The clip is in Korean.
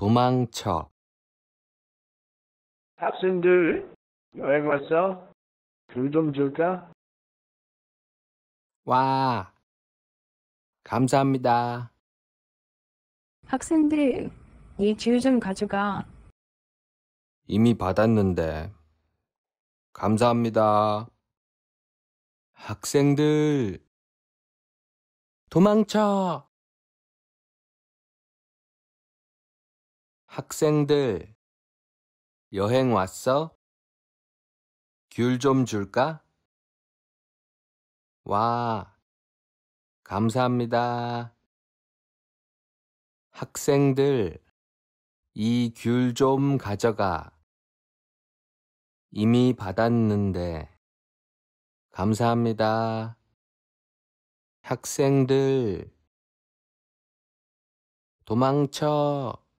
도망쳐. 학생들 여행 왔어? 돈좀 줄까? 와. 감사합니다. 학생들, 이귤좀 가져가. 이미 받았는데. 감사합니다. 학생들, 도망쳐! 학생들, 여행 왔어? 귤 좀 줄까? 와, 감사합니다. 학생들, 이 귤 좀 가져가. 이미 받았는데, 감사합니다. 학생들, 도망쳐.